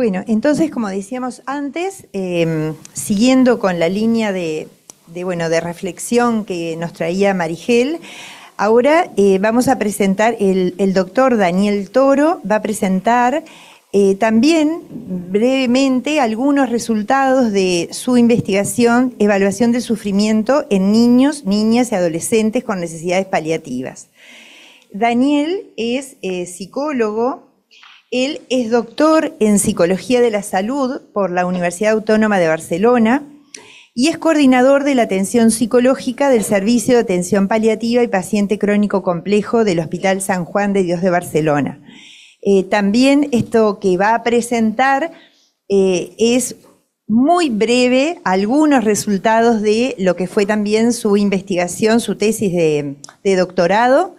Bueno, entonces, como decíamos antes, em, siguiendo con la línea de, bueno, de reflexión que nos traía Marigel, ahora eh, vamos a presentar, el, doctor Daniel Toro va a presentar eh, también brevemente algunos resultados de su investigación, evaluación del sufrimiento en niños, niñas y adolescentes con necesidades paliativas. Daniel es eh, psicólogo, él es doctor en Psicología de la Salud por la Universidad Autónoma de Barcelona y es coordinador de la atención psicológica del Servicio de Atención Paliativa y Paciente Crónico Complejo del Hospital San Juan de Dios de Barcelona. Eh, también esto que va a presentar eh, es muy breve algunos resultados de lo que fue también su investigación, su tesis de doctorado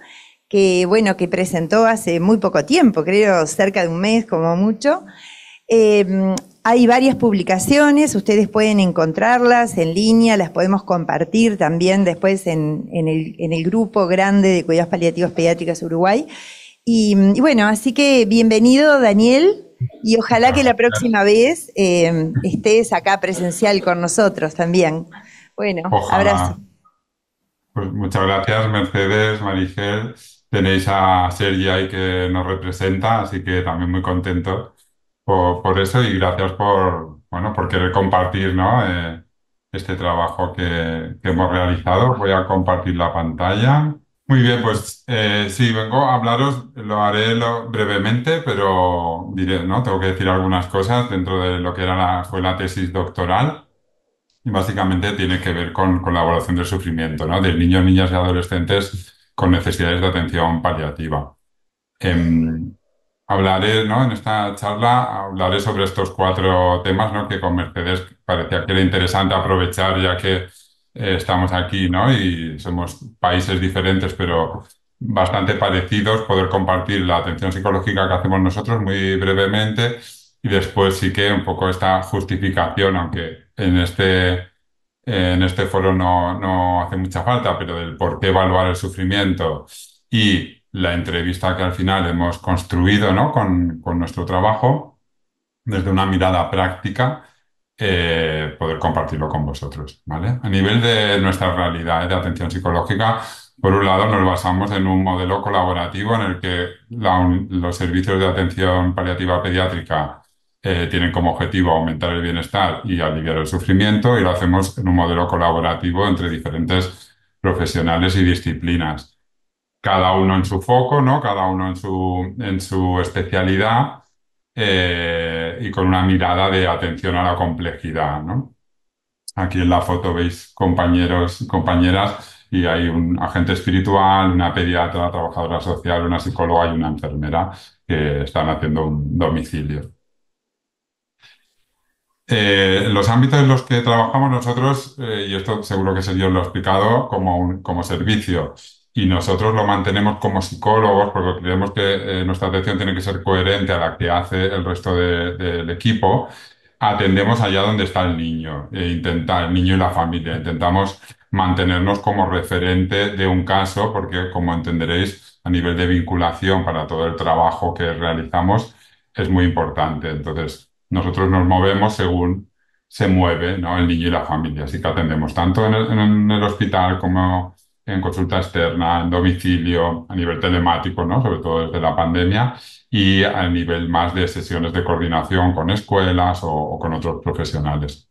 que bueno, que presentó hace muy poco tiempo, creo cerca de un mes como mucho. Eh, hay varias publicaciones, ustedes pueden encontrarlas en línea, las podemos compartir también después en, el, grupo grande de Cuidados Paliativos Pediátricos Uruguay. Y, bueno, así que bienvenido Daniel y ojalá que la próxima vez eh, estés acá presencial con nosotros también. Bueno, abrazo. Pues muchas gracias Mercedes, Marigel tenéis a Sergi ahí que nos representa, así que también muy contento por, eso y gracias por, bueno, por querer compartir, ¿no? Eh, este trabajo que, hemos realizado. Voy a compartir la pantalla. Muy bien, pues eh, sí, vengo a hablaros, lo haré brevemente, pero diré, ¿no? Tengo que decir algunas cosas dentro de lo que era la, fue la tesis doctoral. Y básicamente tiene que ver con, con la evaluación del sufrimiento, ¿no? De niños, niñas y adolescentes con necesidades de atención paliativa. Em, hablaré, ¿no? En esta charla hablaré sobre estos cuatro temas, ¿no? Que con Mercedes parecía que era interesante aprovechar ya que eh, estamos aquí, ¿no? Y somos países diferentes, pero bastante parecidos, poder compartir la atención psicológica que hacemos nosotros muy brevemente y después sí que un poco esta justificación, aunque en este en este foro no, hace mucha falta, pero del por qué evaluar el sufrimiento y la entrevista que al final hemos construido con, nuestro trabajo, desde una mirada práctica, eh, poder compartirlo con vosotros. ¿vale? A nivel de nuestra realidad de atención psicológica, por un lado, nos basamos en un modelo colaborativo en el que los servicios de atención paliativa pediátrica eh, tienen como objetivo aumentar el bienestar y aliviar el sufrimiento y lo hacemos en un modelo colaborativo entre diferentes profesionales y disciplinas. Cada uno en su foco, ¿no? Cada uno en su, en su especialidad eh, y con una mirada de atención a la complejidad, Aquí en la foto veis compañeros y compañeras y hay un agente espiritual, una pediatra, una trabajadora social, una psicóloga y una enfermera que están haciendo un domicilio. Eh, los ámbitos en los que trabajamos nosotros, eh, y esto seguro que Sergio lo ha explicado, como, un, como servicio. Y nosotros lo mantenemos como psicólogos porque creemos que eh, nuestra atención tiene que ser coherente a la que hace el resto del equipo. Atendemos allá donde está el niño, e el niño y la familia. Intentamos mantenernos como referente de un caso porque, como entenderéis, a nivel de vinculación para todo el trabajo que realizamos es muy importante. Entonces, nosotros nos movemos según se mueve ¿no? el niño y la familia. Así que atendemos tanto en el, hospital como en consulta externa, en domicilio, a nivel telemático, ¿no? sobre todo desde la pandemia, y a nivel más de sesiones de coordinación con escuelas o, con otros profesionales.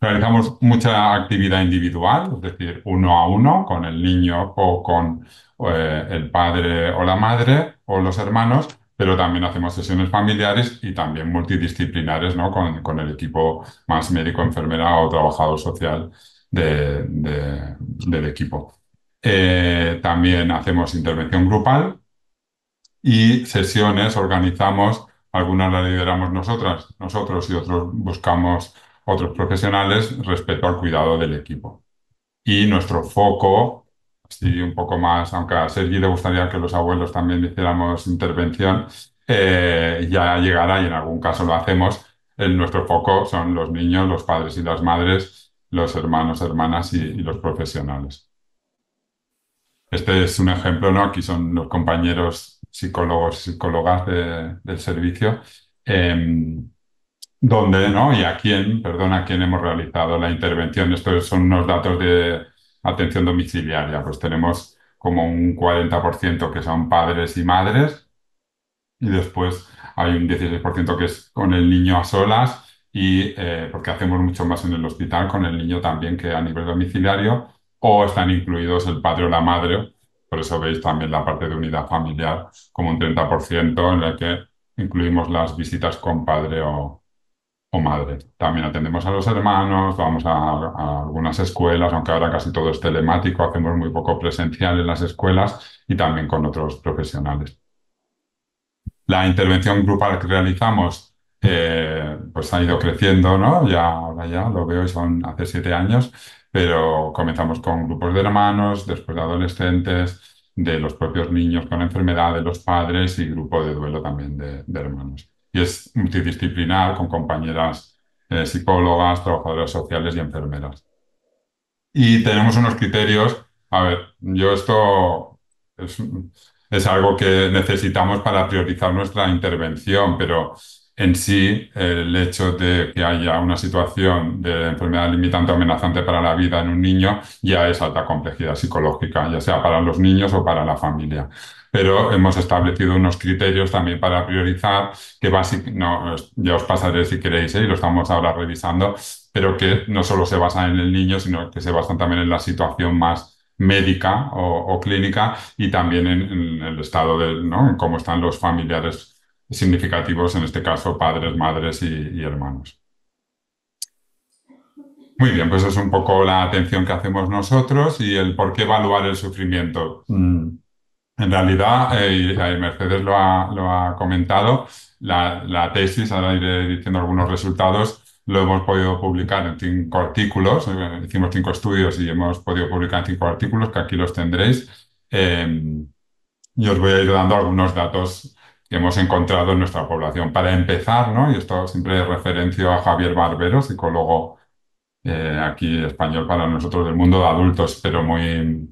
Realizamos mucha actividad individual, es decir, uno a uno, con el niño o con eh, el padre o la madre o los hermanos, pero también hacemos sesiones familiares y también multidisciplinares, ¿no? Con, el equipo más médico, enfermera o trabajador social del equipo. Eh, también hacemos intervención grupal y sesiones organizamos, algunas las lideramos nosotras, nosotros y otros buscamos otros profesionales respecto al cuidado del equipo. Y nuestro foco si un poco más, aunque a Sergi le gustaría que los abuelos también hiciéramos intervención, eh, ya llegará y en algún caso lo hacemos. En nuestro foco son los niños, los padres y las madres, los hermanos, hermanas y, los profesionales. Este es un ejemplo, ¿no? Aquí son los compañeros psicólogos y psicólogas del servicio. ¿Dónde em, donde, ¿no? Y a quién, perdón, a quién hemos realizado la intervención. Estos son unos datos de, atención domiciliaria. Pues tenemos como un 40% que son padres y madres y después hay un 16% que es con el niño a solas y eh, porque hacemos mucho más en el hospital con el niño también que a nivel domiciliario o están incluidos el padre o la madre. Por eso veis también la parte de unidad familiar como un 30% en la que incluimos las visitas con padre o, o madre. También atendemos a los hermanos, vamos a, algunas escuelas, aunque ahora casi todo es telemático, hacemos muy poco presencial en las escuelas y también con otros profesionales. La intervención grupal que realizamos eh, pues ha ido creciendo, ¿no? Ya, ahora ya lo veo y son hace siete años, pero comenzamos con grupos de hermanos, después de adolescentes, de los propios niños con enfermedad, de los padres y grupo de duelo también de hermanos y es multidisciplinar con compañeras eh, psicólogas, trabajadoras sociales y enfermeras. Y tenemos unos criterios, a ver, yo esto es, es algo que necesitamos para priorizar nuestra intervención, pero en sí el hecho de que haya una situación de enfermedad limitante o amenazante para la vida en un niño ya es alta complejidad psicológica, ya sea para los niños o para la familia pero hemos establecido unos criterios también para priorizar que ya os pasaré si queréis, ¿eh? y lo estamos ahora revisando, pero que no solo se basan en el niño, sino que se basan también en la situación más médica o, clínica y también en, el estado de, ¿no? En cómo están los familiares significativos, en este caso padres, madres y, hermanos. Muy bien, pues es un poco la atención que hacemos nosotros y el por qué evaluar el sufrimiento. Mm. En realidad, eh, y eh, Mercedes lo ha, lo ha comentado, la, tesis, ahora iré diciendo algunos resultados, lo hemos podido publicar en cinco artículos, eh, hicimos cinco estudios y hemos podido publicar cinco artículos, que aquí los tendréis. Em, y os voy a ir dando algunos datos que hemos encontrado en nuestra población. Para empezar, ¿no? y esto siempre referencia a Javier Barbero, psicólogo aquí español para nosotros del mundo de adultos, pero muy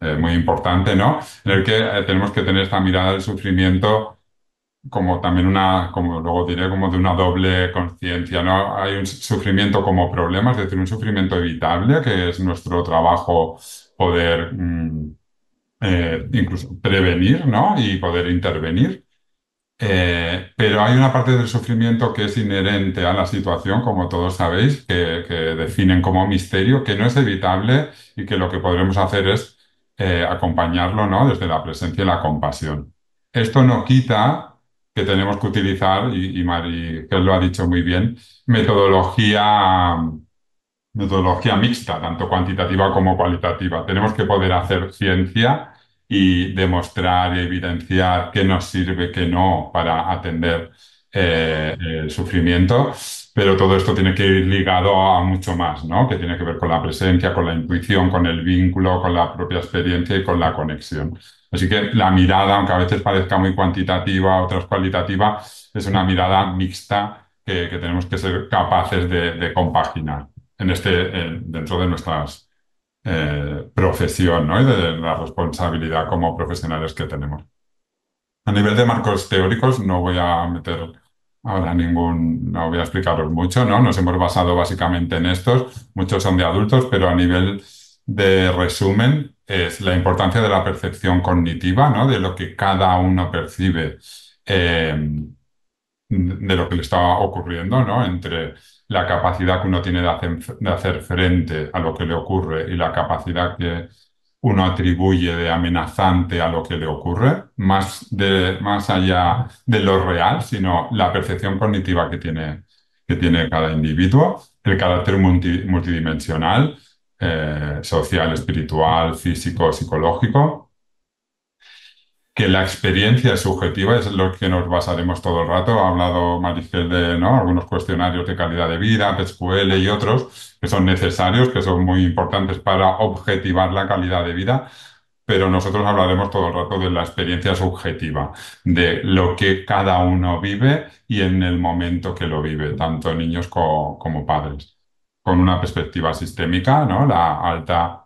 eh, muy importante, ¿no? En el que eh, tenemos que tener esta mirada del sufrimiento como también una, como luego diré, como de una doble conciencia, ¿no? Hay un sufrimiento como problema, es decir, un sufrimiento evitable, que es nuestro trabajo poder mm, eh, incluso prevenir, ¿no? Y poder intervenir. pero hay una parte del sufrimiento que es inherente a la situación, como todos sabéis, que definen como misterio, que no es evitable y que lo que podremos hacer es eh, acompañarlo ¿no? desde la presencia y la compasión. Esto no quita que tenemos que utilizar, y, Mari que lo ha dicho muy bien, metodología, metodología mixta, tanto cuantitativa como cualitativa. Tenemos que poder hacer ciencia y demostrar y evidenciar qué nos sirve, qué no para atender eh, el sufrimiento pero todo esto tiene que ir ligado a mucho más, ¿no? Que tiene que ver con la presencia, con la intuición, con el vínculo, con la propia experiencia y con la conexión. Así que la mirada, aunque a veces parezca muy cuantitativa, otras cualitativa, es una mirada mixta que, tenemos que ser capaces de, compaginar en este, dentro de nuestras eh, profesión y de la responsabilidad como profesionales que tenemos. A nivel de marcos teóricos no voy a meter ahora ningún, no voy a explicaros mucho, ¿no? Nos hemos basado básicamente en estos, muchos son de adultos, pero a nivel de resumen es la importancia de la percepción cognitiva, ¿no? De lo que cada uno percibe, em, de lo que le está ocurriendo, ¿no? Entre la capacidad que uno tiene de hacer, de hacer frente a lo que le ocurre y la capacidad que uno atribuye de amenazante a lo que le ocurre, más, de, más allá de lo real, sino la percepción cognitiva que tiene, que tiene cada individuo, el carácter multidimensional, eh, social, espiritual, físico, psicológico, que la experiencia es subjetiva, es lo que nos basaremos todo el rato. Ha hablado Maricel de ¿no? algunos cuestionarios de calidad de vida, PSQL y otros que son necesarios, que son muy importantes para objetivar la calidad de vida, pero nosotros hablaremos todo el rato de la experiencia subjetiva, de lo que cada uno vive y en el momento que lo vive, tanto niños como padres, con una perspectiva sistémica, ¿no? la alta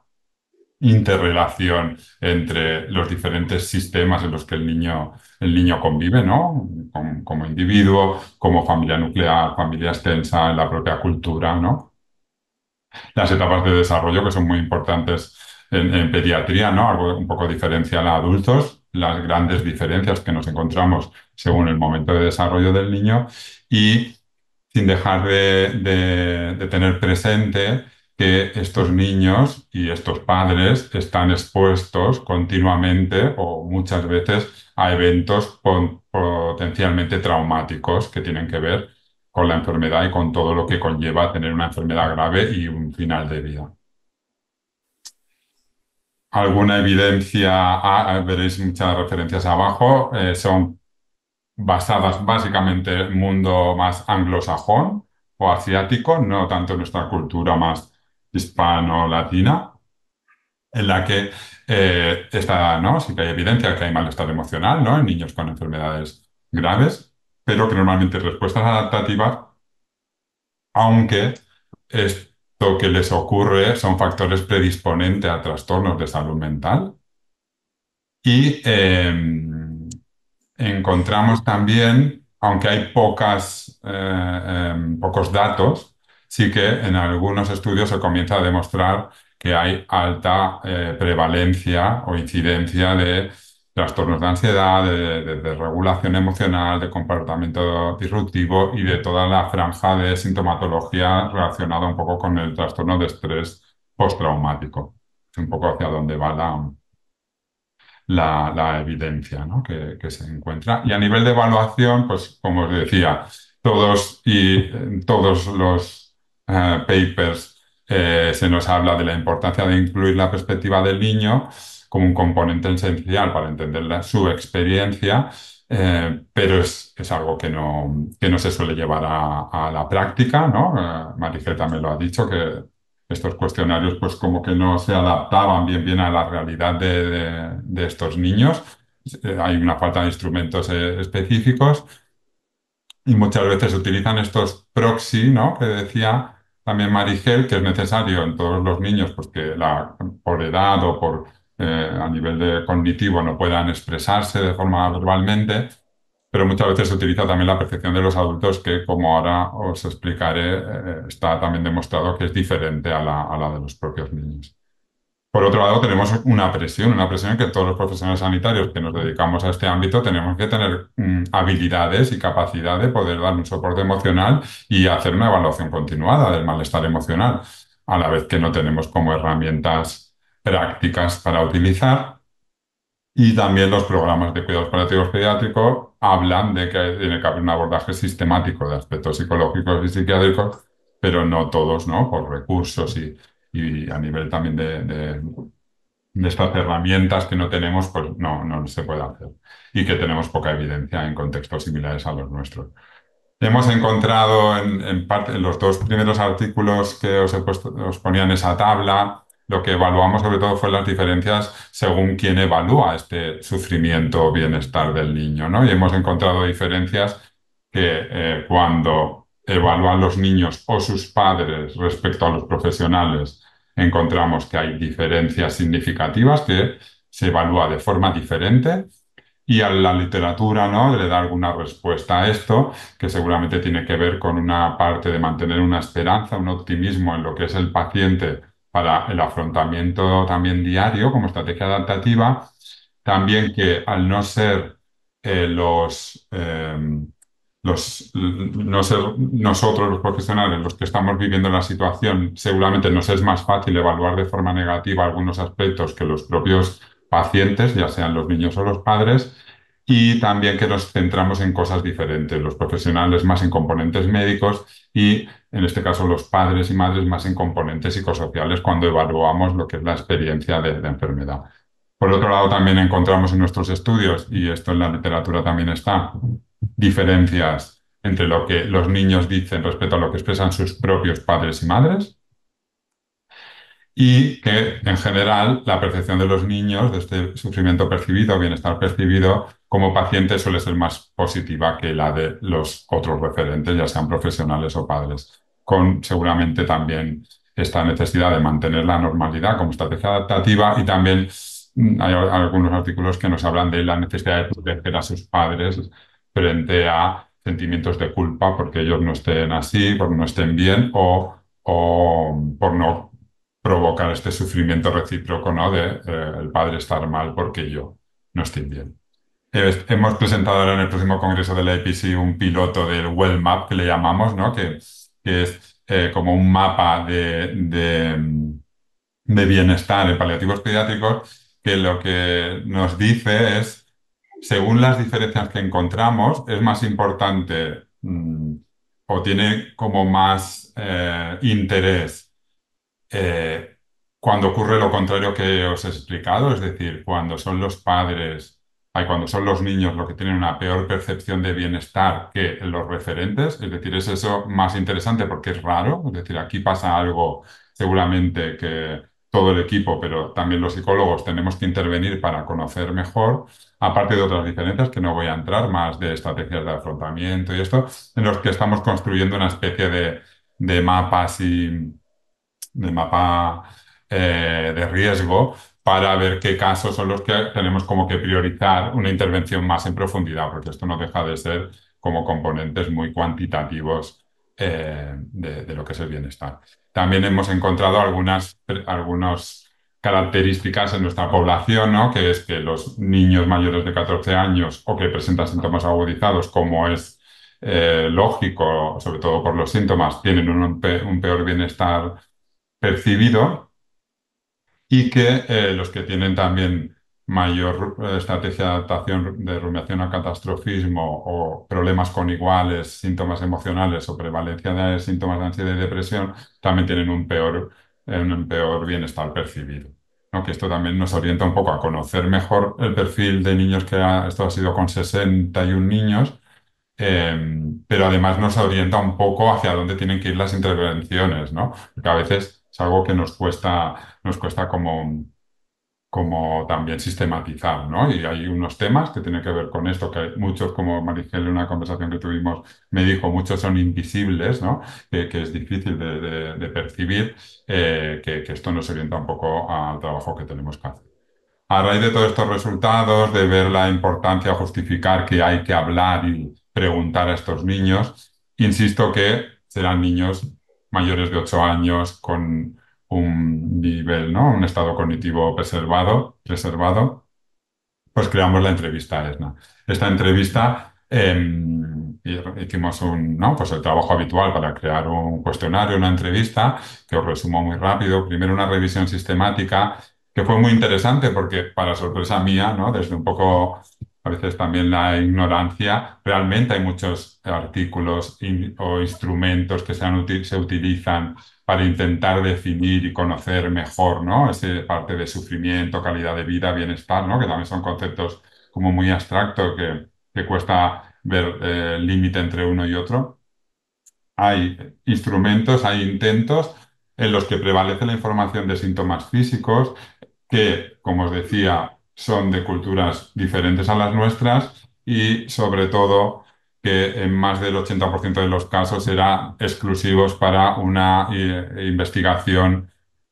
interrelación entre los diferentes sistemas en los que el niño, el niño convive, ¿no? Como, como individuo, como familia nuclear, familia extensa, en la propia cultura, ¿no? las etapas de desarrollo que son muy importantes en, pediatría, ¿no? Algo un poco diferencial a adultos, las grandes diferencias que nos encontramos según el momento de desarrollo del niño y sin dejar de, tener presente que estos niños y estos padres están expuestos continuamente o muchas veces a eventos potencialmente traumáticos que tienen que ver con la enfermedad y con todo lo que conlleva tener una enfermedad grave y un final de vida. Alguna evidencia, ah, eh, veréis muchas referencias abajo, eh, son basadas básicamente en el mundo más anglosajón o asiático, no tanto en nuestra cultura más hispano-latina, en la que eh, está, ¿no? sí que hay evidencia que hay malestar emocional ¿no? en niños con enfermedades graves pero que normalmente respuestas adaptativas, aunque esto que les ocurre son factores predisponentes a trastornos de salud mental. Y em, encontramos también, aunque hay pocas, eh, em, pocos datos, sí que en algunos estudios se comienza a demostrar que hay alta eh, prevalencia o incidencia de trastornos de ansiedad, de, regulación emocional, de comportamiento disruptivo y de toda la franja de sintomatología relacionada un poco con el trastorno de estrés postraumático. Un poco hacia dónde va la, la, evidencia que, se encuentra. Y a nivel de evaluación, pues como os decía, todos y eh, todos los eh, papers eh, se nos habla de la importancia de incluir la perspectiva del niño como un componente esencial para entender su experiencia, eh, pero es, es, algo que no, que no se suele llevar a, la práctica, ¿no? Eh, también lo ha dicho, que estos cuestionarios pues como que no se adaptaban bien bien a la realidad de, estos niños. Eh, hay una falta de instrumentos eh, específicos y muchas veces se utilizan estos proxy, ¿no? Que decía también Marigel, que es necesario en todos los niños, porque pues, la, por edad o por eh, a nivel cognitivo no puedan expresarse de forma verbalmente, pero muchas veces se utiliza también la percepción de los adultos que, como ahora os explicaré, eh, está también demostrado que es diferente a la, de los propios niños. Por otro lado, tenemos una presión, una presión que todos los profesionales sanitarios que nos dedicamos a este ámbito tenemos que tener mm, habilidades y capacidad de poder dar un soporte emocional y hacer una evaluación continuada del malestar emocional, a la vez que no tenemos como herramientas prácticas para utilizar. Y también los programas de cuidados paliativos pediátricos hablan de que tiene que haber un abordaje sistemático de aspectos psicológicos y psiquiátricos, pero no todos, ¿no? Por recursos y, a nivel también de, estas herramientas que no tenemos, pues no, no se puede hacer. Y que tenemos poca evidencia en contextos similares a los nuestros. Hemos encontrado en, en, parte, en los dos primeros artículos que os, he puesto, os ponían esa tabla, lo que evaluamos sobre todo fue las diferencias según quién evalúa este sufrimiento o bienestar del niño, ¿no? Y hemos encontrado diferencias que eh, cuando evalúan los niños o sus padres respecto a los profesionales, encontramos que hay diferencias significativas que se evalúa de forma diferente y a la literatura ¿no? le da alguna respuesta a esto, que seguramente tiene que ver con una parte de mantener una esperanza, un optimismo en lo que es el paciente para el afrontamiento también diario como estrategia adaptativa, también que al no ser eh, los, em, los no ser nosotros los profesionales los que estamos viviendo la situación, seguramente nos es más fácil evaluar de forma negativa algunos aspectos que los propios pacientes, ya sean los niños o los padres, y también que nos centramos en cosas diferentes, los profesionales más en componentes médicos y en este caso los padres y madres más en componentes psicosociales cuando evaluamos lo que es la experiencia de la enfermedad. Por otro lado, también encontramos en nuestros estudios, y esto en la literatura también está, diferencias entre lo que los niños dicen respecto a lo que expresan sus propios padres y madres y que en general la percepción de los niños de este sufrimiento percibido, bienestar percibido como paciente suele ser más positiva que la de los otros referentes, ya sean profesionales o padres, con seguramente también esta necesidad de mantener la normalidad como estrategia adaptativa y también mm, hay algunos artículos que nos hablan de la necesidad de proteger a sus padres frente a sentimientos de culpa porque ellos no estén así, porque no estén bien o, o por no provocar este sufrimiento recíproco, ¿no? De eh, el padre estar mal porque yo no estoy bien. hemos presentado ahora en el próximo congreso de la EPC un piloto del Well Map que le llamamos, ¿no? Que, es eh, como un mapa de, bienestar en paliativos pediátricos que lo que nos dice es, según las diferencias que encontramos, es más importante mm, o tiene como más eh, interés eh, cuando ocurre lo contrario que os he explicado, es decir, cuando son los padres, cuando son los niños los que tienen una peor percepción de bienestar que los referentes, es decir, es eso más interesante porque es raro, es decir, aquí pasa algo seguramente que todo el equipo, pero también los psicólogos tenemos que intervenir para conocer mejor, aparte de otras diferencias que no voy a entrar, más de estrategias de afrontamiento y esto, en los que estamos construyendo una especie de, de mapa de mapa eh, de riesgo para ver qué casos son los que tenemos como que priorizar una intervención más en profundidad, porque esto no deja de ser como componentes muy cuantitativos eh, de, lo que es el bienestar. También hemos encontrado algunas, algunas características en nuestra población, ¿no? que es que los niños mayores de 14 años o que presentan síntomas agudizados, como es eh, lógico, sobre todo por los síntomas, tienen un peor bienestar percibido y que eh, los que tienen también mayor eh, estrategia de adaptación de rumiación a catastrofismo o problemas con iguales, síntomas emocionales o prevalencia de síntomas de ansiedad y depresión, también tienen un peor, eh, un peor bienestar percibido. ¿no? Que esto también nos orienta un poco a conocer mejor el perfil de niños que ha, esto ha sido con 61 niños, em, pero además nos orienta un poco hacia dónde tienen que ir las intervenciones, ¿no? Porque a veces es algo que nos cuesta, nos cuesta como, como también sistematizar, ¿no? Y hay unos temas que tienen que ver con esto, que muchos, como Marigel en una conversación que tuvimos me dijo, muchos son invisibles, ¿no? que es difícil de, percibir, eh, que, que, esto nos orienta un poco al trabajo que tenemos que hacer. A raíz de todos estos resultados, de ver la importancia, justificar que hay que hablar y preguntar a estos niños, insisto que serán niños mayores de ocho años con un nivel, ¿no? un estado cognitivo preservado, preservado, pues creamos la entrevista ESNA. Esta entrevista em, hicimos un, ¿no? pues el trabajo habitual para crear un cuestionario, una entrevista, que os resumo muy rápido. Primero una revisión sistemática que fue muy interesante porque, para sorpresa mía, ¿no? desde un poco a veces también la ignorancia. Realmente hay muchos artículos o instrumentos que se, se, utilizan para intentar definir y conocer mejor, ¿no? Esa parte de sufrimiento, calidad de vida, bienestar, ¿no? Que también son conceptos como muy abstractos que, cuesta ver eh, el límite entre uno y otro. Hay instrumentos, hay intentos en los que prevalece la información de síntomas físicos que, como os decía, son de culturas diferentes a las nuestras y sobre todo que en más del 80% de los casos eran exclusivos para una eh, investigación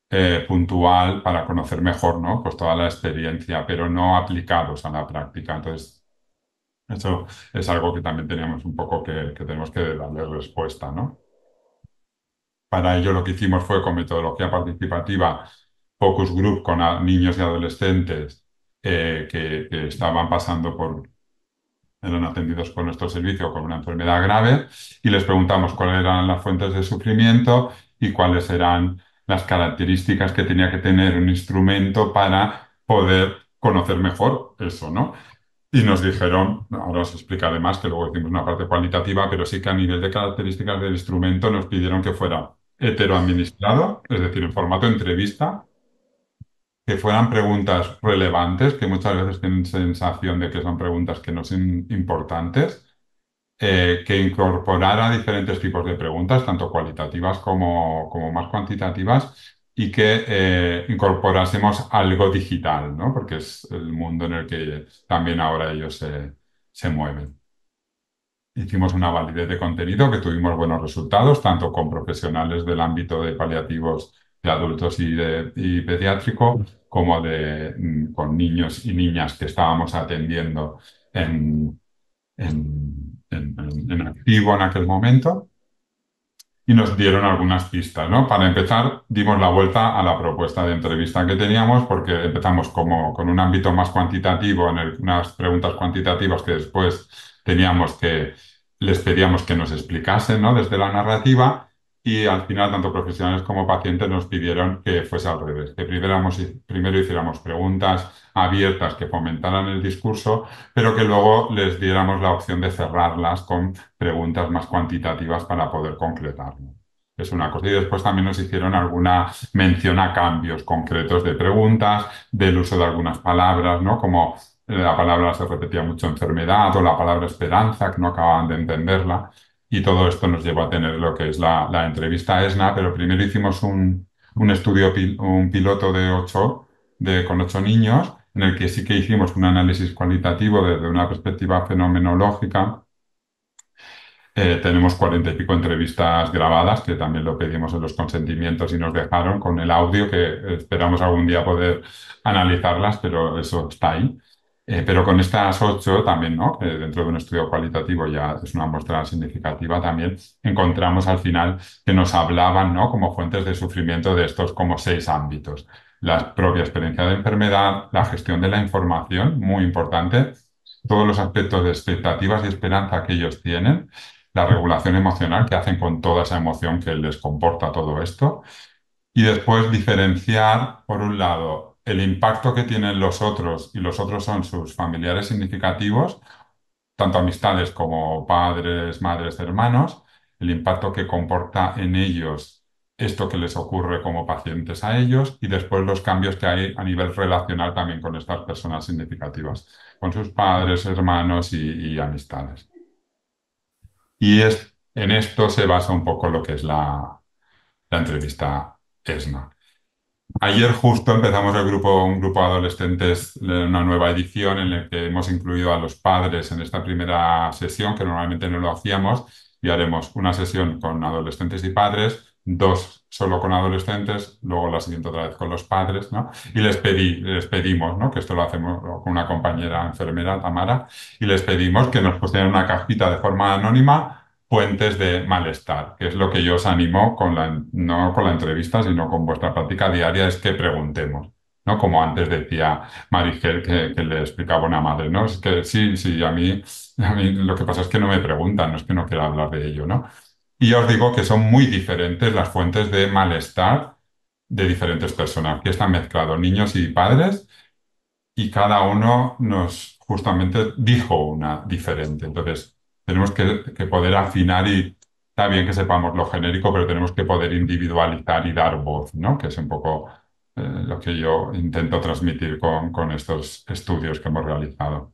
eh, puntual para conocer mejor ¿no? pues toda la experiencia, pero no aplicados a la práctica. Entonces, eso es algo que también teníamos un poco que, tenemos que darle respuesta. ¿no? Para ello lo que hicimos fue con metodología participativa, focus group con niños y adolescentes eh, que, estaban pasando por eran atendidos por nuestro servicio con una enfermedad grave y les preguntamos cuáles eran las fuentes de sufrimiento y cuáles eran las características que tenía que tener un instrumento para poder conocer mejor eso, ¿no? Y nos dijeron, ahora os explicaré más, que luego hicimos una parte cualitativa, pero sí que a nivel de características del instrumento nos pidieron que fuera heteroadministrado, es decir, en formato entrevista, que fueran preguntas relevantes, que muchas veces tienen sensación de que son preguntas que no son importantes, eh, que incorporara diferentes tipos de preguntas, tanto cualitativas como, como más cuantitativas, y que eh, incorporásemos algo digital, porque es el mundo en el que también ahora ellos se, se mueven. Hicimos una validez de contenido que tuvimos buenos resultados, tanto con profesionales del ámbito de paliativos de adultos y, de, pediátrico como de, mm, con niños y niñas que estábamos atendiendo en, activo en aquel momento y nos dieron algunas pistas, ¿no? Para empezar, dimos la vuelta a la propuesta de entrevista que teníamos, porque empezamos como con un ámbito más cuantitativo, en unas preguntas cuantitativas que después teníamos que, les pedíamos que nos explicasen, ¿no? Desde la narrativa, y al final tanto profesionales como pacientes nos pidieron que fuese al revés, que primero, hiciéramos preguntas abiertas que fomentaran el discurso, pero que luego les diéramos la opción de cerrarlas con preguntas más cuantitativas para poder concretarlo. Es una cosa. Y después también nos hicieron alguna mención a cambios concretos de preguntas, del uso de algunas palabras, ¿no? Como eh, la palabra se repetía mucho enfermedad o la palabra esperanza, que no acababan de entenderla. Y todo esto nos llevó a tener lo que es la, entrevista a ESNA, pero primero hicimos un, estudio, un piloto de ocho, con ocho niños, en el que sí que hicimos un análisis cualitativo desde una perspectiva fenomenológica. Eh, tenemos cuarenta y pico entrevistas grabadas, que también lo pedimos en los consentimientos y nos dejaron con el audio, que esperamos algún día poder analizarlas, pero eso está ahí. Eh, pero con estas ocho también, ¿no? dentro de un estudio cualitativo ya es una muestra significativa, también encontramos al final que nos hablaban, ¿no? Como fuentes de sufrimiento de estos como seis ámbitos. La propia experiencia de enfermedad, la gestión de la información, muy importante, todos los aspectos de expectativas y esperanza que ellos tienen, la regulación emocional que hacen con toda esa emoción que les comporta todo esto. Y después diferenciar, por un lado, el impacto que tienen los otros y los otros son sus familiares significativos, tanto amistades como padres, madres, hermanos, el impacto que comporta en ellos esto que les ocurre como pacientes a ellos y después los cambios que hay a nivel relacional también con estas personas significativas, con sus padres, hermanos y, amistades. Y es, en esto se basa un poco lo que es la, la entrevista ESNA. Ayer justo empezamos el grupo, un grupo de adolescentes, una nueva edición en la que hemos incluido a los padres en esta primera sesión, que normalmente no lo hacíamos, y haremos una sesión con adolescentes y padres, dos solo con adolescentes, luego la siguiente otra vez con los padres, ¿no? Y les les pedimos, ¿no? Que esto lo hacemos con una compañera enfermera, Tamara, y les pedimos que nos pusieran una cajita de forma anónima fuentes de malestar, que es lo que yo os animo con la, no con la entrevista, sino con vuestra práctica diaria, es que preguntemos. ¿no? Como antes decía Marigel, que, que, le explicaba una madre, ¿no? Es que sí, sí, a mí, a mí lo que pasa es que no me preguntan, no es que no quiera hablar de ello, ¿no? Y os digo que son muy diferentes las fuentes de malestar de diferentes personas, que están mezclados niños y padres, y cada uno nos justamente dijo una diferente. Entonces, tenemos que, poder afinar y está bien que sepamos lo genérico, pero tenemos que poder individualizar y dar voz, ¿no? Que es un poco eh, lo que yo intento transmitir con, con estos estudios que hemos realizado.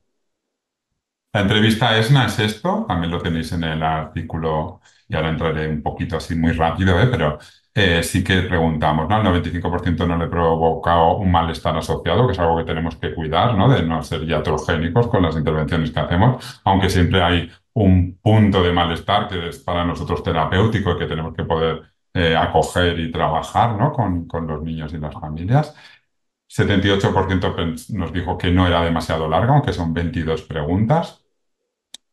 La entrevista ESNA es esto, también lo tenéis en el artículo y ahora entraré un poquito así muy rápido, ¿eh? pero eh, sí que preguntamos, ¿no? El 95% no le provoca un malestar asociado, que es algo que tenemos que cuidar, ¿no? De no ser iatrogénicos con las intervenciones que hacemos, aunque siempre hay un punto de malestar que es para nosotros terapéutico y que tenemos que poder eh, acoger y trabajar ¿no? con, con los niños y las familias. 78% nos dijo que no era demasiado larga, aunque son 22 preguntas.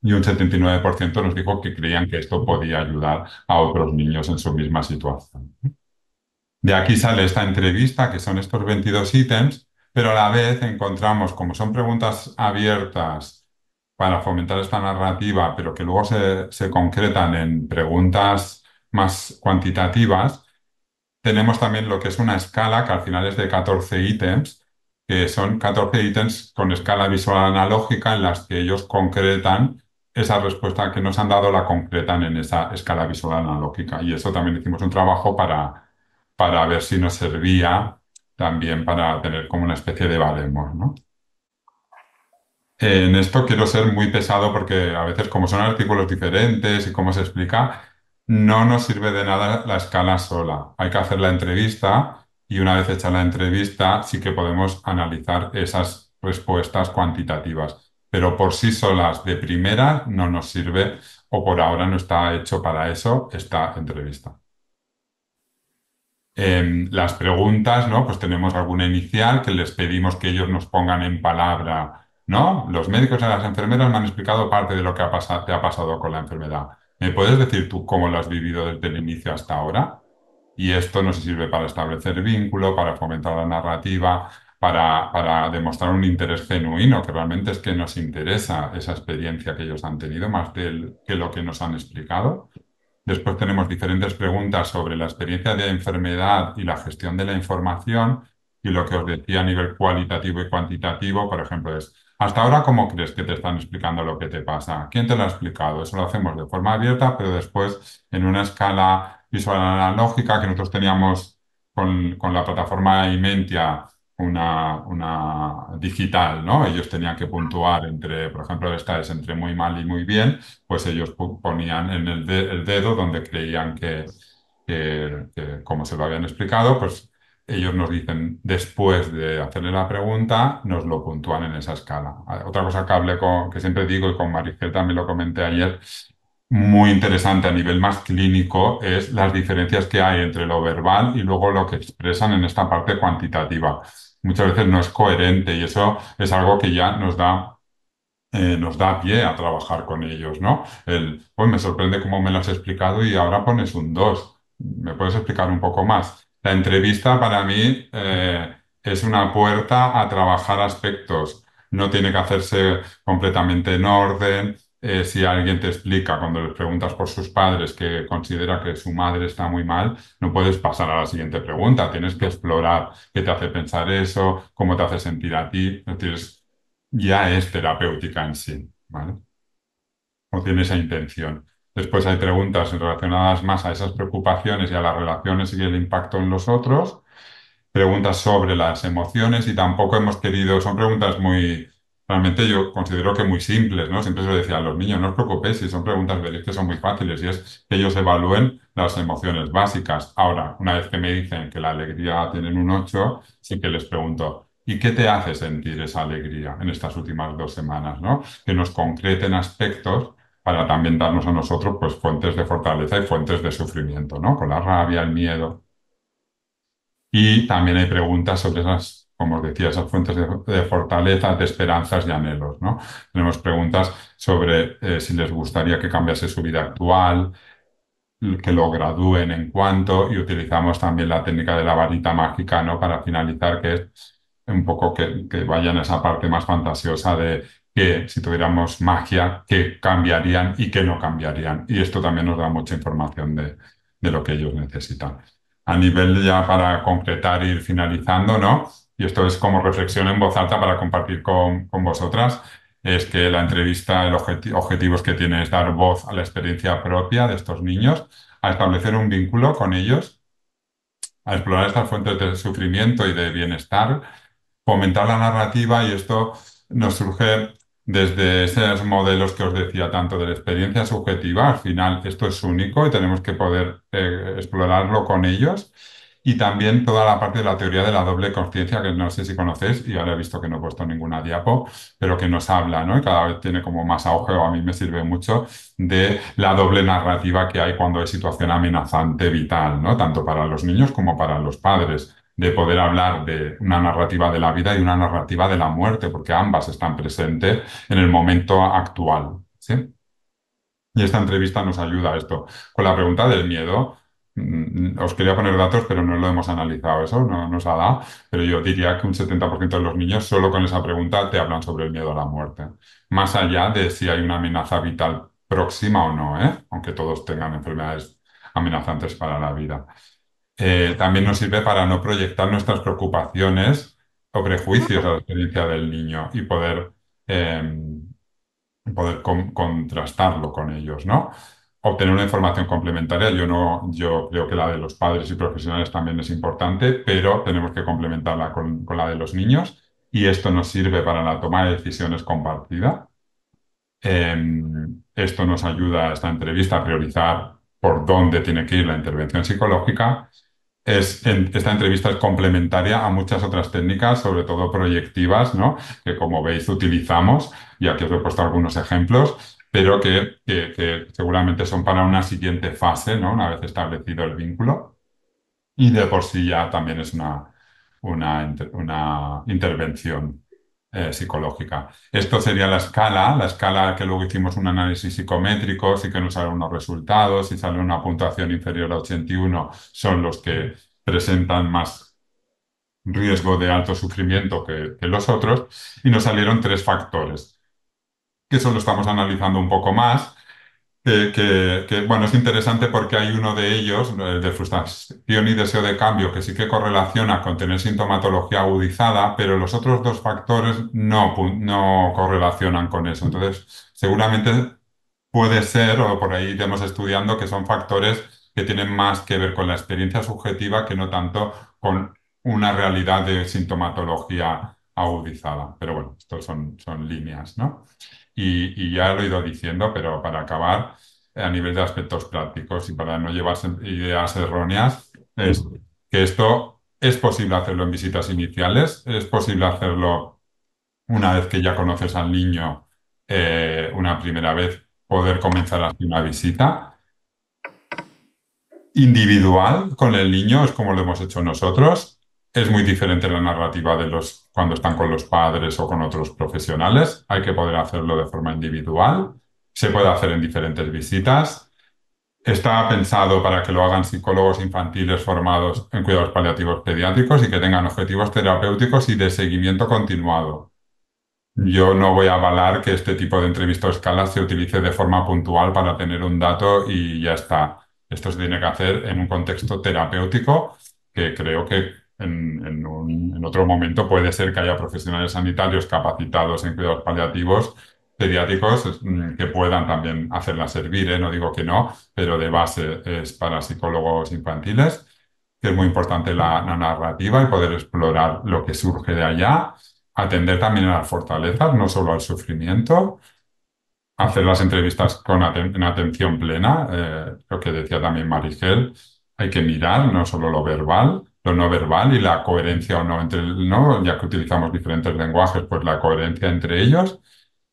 Y un 79% nos dijo que creían que esto podía ayudar a otros niños en su misma situación. De aquí sale esta entrevista, que son estos 22 ítems, pero a la vez encontramos, como son preguntas abiertas, para fomentar esta narrativa, pero que luego se, concretan en preguntas más cuantitativas, tenemos también lo que es una escala que al final es de 14 ítems, que son 14 ítems con escala visual analógica en las que ellos concretan esa respuesta que nos han dado, la concretan en esa escala visual analógica. Y eso también hicimos un trabajo para, para ver si nos servía también para tener como una especie de baremos, ¿no? En esto quiero ser muy pesado porque a veces como son artículos diferentes y cómo se explica, no nos sirve de nada la escala sola. Hay que hacer la entrevista y una vez hecha la entrevista sí que podemos analizar esas respuestas cuantitativas. Pero por sí solas de primera no nos sirve o por ahora no está hecho para eso esta entrevista. Em, las preguntas, ¿no? Pues tenemos alguna inicial que les pedimos que ellos nos pongan en palabra no, los médicos y las enfermeras me han explicado parte de lo que ha te ha pasado con la enfermedad. ¿Me puedes decir tú cómo lo has vivido desde el inicio hasta ahora? Y esto nos sirve para establecer vínculo, para fomentar la narrativa, para, para, demostrar un interés genuino, que realmente es que nos interesa esa experiencia que ellos han tenido, más que lo que nos han explicado. Después tenemos diferentes preguntas sobre la experiencia de enfermedad y la gestión de la información. Y lo que os decía a nivel cualitativo y cuantitativo, por ejemplo, es hasta ahora, ¿cómo crees que te están explicando lo que te pasa? ¿Quién te lo ha explicado? Eso lo hacemos de forma abierta, pero después en una escala visual analógica que nosotros teníamos con, la plataforma Imentia, una, una, digital, ¿no? Ellos tenían que puntuar entre, por ejemplo, esta es entre muy mal y muy bien, pues ellos ponían en el, dedo donde creían que, como se lo habían explicado, pues ellos nos dicen, después de hacerle la pregunta, nos lo puntúan en esa escala. Otra cosa que hablé que siempre digo y con Maricel también lo comenté ayer, muy interesante a nivel más clínico, es las diferencias que hay entre lo verbal y luego lo que expresan en esta parte cuantitativa. Muchas veces no es coherente y eso es algo que ya nos da eh, nos da pie a trabajar con ellos, ¿no? pues me sorprende cómo me lo has explicado y ahora pones un 2. ¿Me puedes explicar un poco más? La entrevista para mí eh, es una puerta a trabajar aspectos. No tiene que hacerse completamente en orden. Eh, si alguien te explica cuando le preguntas por sus padres que considera que su madre está muy mal, no puedes pasar a la siguiente pregunta. Tienes que explorar qué te hace pensar eso, cómo te hace sentir a ti. ya es terapéutica en sí, ¿vale? O tiene esa intención. Después hay preguntas relacionadas más a esas preocupaciones y a las relaciones y el impacto en los otros. Preguntas sobre las emociones y tampoco hemos querido, son preguntas muy, realmente yo considero que muy simples, ¿no? Siempre se lo decía a los niños, no os preocupéis si son preguntas, veréis que son muy fáciles y es que ellos evalúen las emociones básicas. Ahora, una vez que me dicen que la alegría tienen un 8, sí que les pregunto, ¿Y qué te hace sentir esa alegría en estas últimas dos semanas? ¿no? Que nos concreten aspectos para también darnos a nosotros pues, fuentes de fortaleza y fuentes de sufrimiento, ¿no? Con la rabia, el miedo. Y también hay preguntas sobre esas, como os decía, esas fuentes de, fortaleza, de esperanzas y anhelos, ¿no? Tenemos preguntas sobre eh, si les gustaría que cambiase su vida actual, que lo gradúen en cuanto, y utilizamos también la técnica de la varita mágica, ¿no? Para finalizar, que es un poco que, que a esa parte más fantasiosa de que si tuviéramos magia, que cambiarían y que no cambiarían. Y esto también nos da mucha información de, de lo que ellos necesitan. A nivel ya para concretar y ir finalizando, ¿no? Y esto es como reflexión en voz alta para compartir con, con vosotras, es que la entrevista, el objetivo objetivo que tiene es dar voz a la experiencia propia de estos niños, a establecer un vínculo con ellos, a explorar estas fuentes de sufrimiento y de bienestar, fomentar la narrativa y esto nos surge desde esos modelos que este os decía, tanto de la experiencia subjetiva, al final esto es único y tenemos que poder eh, explorarlo con ellos. Y también toda la parte de la teoría de la doble conciencia, que no sé si conocéis, y ahora he visto que no he puesto ninguna diapo, pero que nos habla, ¿no? Y cada vez tiene como más auge, o a mí me sirve mucho, de la doble narrativa que hay cuando hay situación amenazante vital, ¿no? Tanto para los niños como para los padres de poder hablar de una narrativa de la vida y una narrativa de la muerte, porque ambas están presentes en el momento actual. Y esta entrevista nos ayuda a esto. Con la pregunta del miedo, mm, os quería poner datos, pero no lo hemos analizado eso, no nos ha dado. Pero yo diría que un 70% de los niños solo con esa pregunta te hablan sobre el miedo a la muerte. Más allá de si hay una amenaza vital próxima o no, ¿eh? aunque todos tengan enfermedades amenazantes para la vida. Eh, también nos sirve para no proyectar nuestras preocupaciones o prejuicios a la experiencia del niño y poder, em, poder contrastarlo con ellos, ¿no? Obtener una información complementaria. Yo no, yo creo que la de los padres y profesionales también es importante, pero tenemos que complementarla con, la de los niños. Y esto nos sirve para la toma de decisiones compartida. Em, esto nos ayuda a esta entrevista a priorizar por dónde tiene que ir la intervención psicológica en, esta entrevista es complementaria a muchas otras técnicas, sobre todo proyectivas, ¿no? que como veis utilizamos, y aquí os he puesto algunos ejemplos, pero que, seguramente son para una siguiente fase, ¿no? una vez establecido el vínculo. Y de por sí ya también es una, una intervención eh, psicológica. Esto sería la escala, la escala que luego hicimos un análisis psicométrico, sí que nos salen unos resultados, si sale una puntuación inferior a 81 son los que presentan más riesgo de alto sufrimiento que, que los otros, y nos salieron tres factores, que eso lo estamos analizando un poco más, que, bueno, es interesante porque hay uno de ellos, eh, de frustración y deseo de cambio, que sí que correlaciona con tener sintomatología agudizada, pero los otros dos factores no, no correlacionan con eso. Entonces, seguramente puede ser, o por ahí iremos estudiando, que son factores que tienen más que ver con la experiencia subjetiva que no tanto con una realidad de sintomatología agudizada. Pero bueno, estos son, son líneas, ¿no? Y, ya lo he ido diciendo, pero para acabar, a nivel de aspectos prácticos y para no llevarse ideas erróneas, es que esto es posible hacerlo en visitas iniciales, es posible hacerlo una vez que ya conoces al niño eh, una primera vez, poder comenzar a hacer una visita individual con el niño, es como lo hemos hecho nosotros, es muy diferente la narrativa de los cuando están con los padres o con otros profesionales. Hay que poder hacerlo de forma individual. Se puede hacer en diferentes visitas. Está pensado para que lo hagan psicólogos infantiles formados en cuidados paliativos pediátricos y que tengan objetivos terapéuticos y de seguimiento continuado. Yo no voy a avalar que este tipo de entrevista a escala se utilice de forma puntual para tener un dato y ya está. Esto se tiene que hacer en un contexto terapéutico que creo que en, otro momento puede ser que haya profesionales sanitarios capacitados en cuidados paliativos pediátricos mm, que puedan también hacerla servir, ¿eh? no digo que no, pero de base es para psicólogos infantiles, que es muy importante la, narrativa y poder explorar lo que surge de allá, atender también a las fortalezas, no solo al sufrimiento, hacer las entrevistas con en atención plena, eh, lo que decía también Marigel, hay que mirar no solo lo verbal, lo no verbal y la coherencia o no entre el, no, ya que utilizamos diferentes lenguajes, pues la coherencia entre ellos.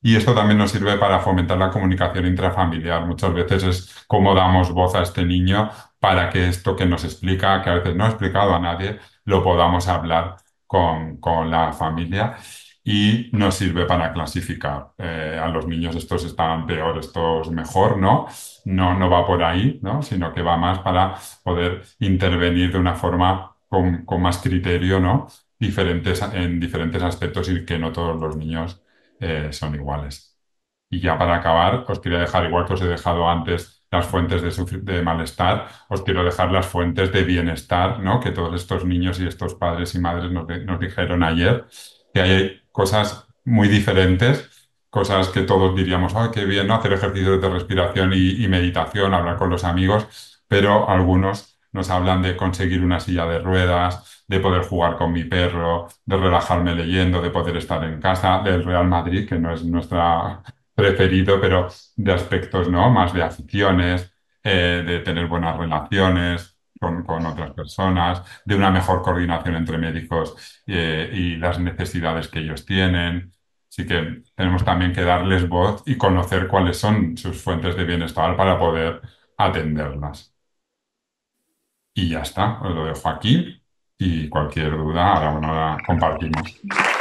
Y esto también nos sirve para fomentar la comunicación intrafamiliar. Muchas veces es cómo damos voz a este niño para que esto que nos explica, que a veces no ha explicado a nadie, lo podamos hablar con, con la familia y nos sirve para clasificar eh, a los niños estos están peor, estos mejor, ¿no? No, no va por ahí, ¿no? Sino que va más para poder intervenir de una forma con, más criterio, ¿no? Diferentes, en diferentes aspectos y que no todos los niños eh, son iguales. Y ya para acabar, os quería dejar, igual que os he dejado antes, las fuentes de, malestar, os quiero dejar las fuentes de bienestar, ¿no? Que todos estos niños y estos padres y madres nos, dijeron ayer, que hay cosas muy diferentes cosas que todos diríamos, ay, qué bien, hacer ejercicios de respiración y, y, meditación, hablar con los amigos, pero algunos nos hablan de conseguir una silla de ruedas, de poder jugar con mi perro, de relajarme leyendo, de poder estar en casa, del Real Madrid, que no es nuestra preferido, pero de aspectos no más de aficiones, eh, de tener buenas relaciones con, otras personas, de una mejor coordinación entre médicos eh, y las necesidades que ellos tienen. Así que tenemos también que darles voz y conocer cuáles son sus fuentes de bienestar para poder atenderlas. Y ya está, os lo dejo aquí y cualquier duda ahora, la compartimos.